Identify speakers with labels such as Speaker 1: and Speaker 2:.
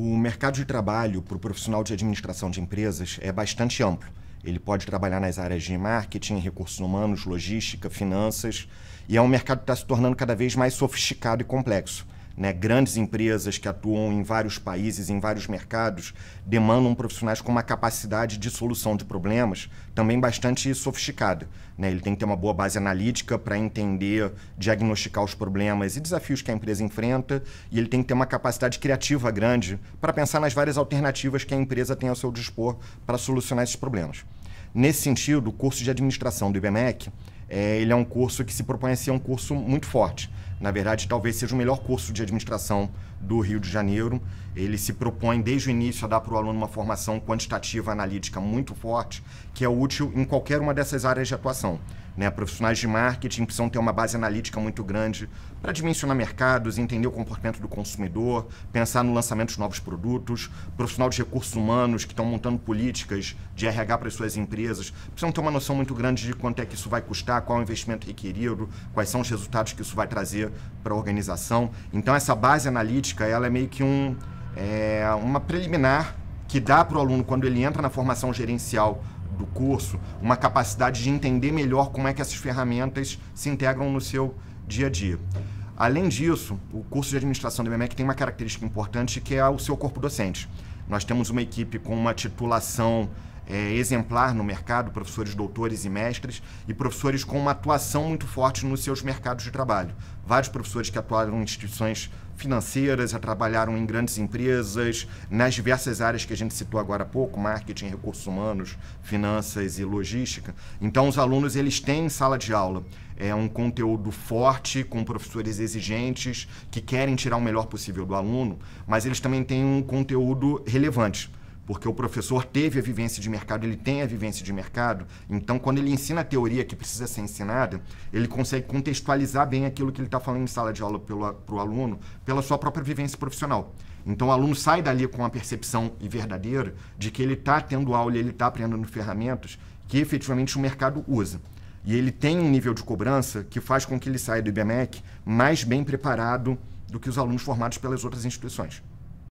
Speaker 1: O mercado de trabalho para o profissional de administração de empresas é bastante amplo. Ele pode trabalhar nas áreas de marketing, recursos humanos, logística, finanças, e é um mercado que está se tornando cada vez mais sofisticado e complexo né, grandes empresas que atuam em vários países, em vários mercados, demandam profissionais com uma capacidade de solução de problemas também bastante sofisticada. Né? Ele tem que ter uma boa base analítica para entender, diagnosticar os problemas e desafios que a empresa enfrenta, e ele tem que ter uma capacidade criativa grande para pensar nas várias alternativas que a empresa tem ao seu dispor para solucionar esses problemas. Nesse sentido, o curso de administração do IBMEC é, ele é um curso que se propõe a ser um curso muito forte. Na verdade, talvez seja o melhor curso de administração do Rio de Janeiro. Ele se propõe desde o início a dar para o aluno uma formação quantitativa analítica muito forte, que é útil em qualquer uma dessas áreas de atuação. Né? Profissionais de marketing precisam ter uma base analítica muito grande para dimensionar mercados, entender o comportamento do consumidor, pensar no lançamento de novos produtos. Profissional de recursos humanos que estão montando políticas de RH para as suas empresas precisam ter uma noção muito grande de quanto é que isso vai custar qual é o investimento requerido, quais são os resultados que isso vai trazer para a organização. Então, essa base analítica ela é meio que um, é, uma preliminar que dá para o aluno, quando ele entra na formação gerencial do curso, uma capacidade de entender melhor como é que essas ferramentas se integram no seu dia a dia. Além disso, o curso de administração do IBMEC tem uma característica importante que é o seu corpo docente. Nós temos uma equipe com uma titulação é, exemplar no mercado, professores doutores e mestres, e professores com uma atuação muito forte nos seus mercados de trabalho. Vários professores que atuaram em instituições financeiras, já trabalharam em grandes empresas, nas diversas áreas que a gente citou agora há pouco, marketing, recursos humanos, finanças e logística. Então, os alunos eles têm sala de aula é um conteúdo forte, com professores exigentes, que querem tirar o melhor possível do aluno, mas eles também têm um conteúdo relevante porque o professor teve a vivência de mercado, ele tem a vivência de mercado, então quando ele ensina a teoria que precisa ser ensinada, ele consegue contextualizar bem aquilo que ele está falando em sala de aula para o aluno, pela sua própria vivência profissional. Então o aluno sai dali com a percepção e verdadeira de que ele está tendo aula e ele está aprendendo ferramentas que efetivamente o mercado usa. E ele tem um nível de cobrança que faz com que ele saia do IBMEC mais bem preparado do que os alunos formados pelas outras instituições.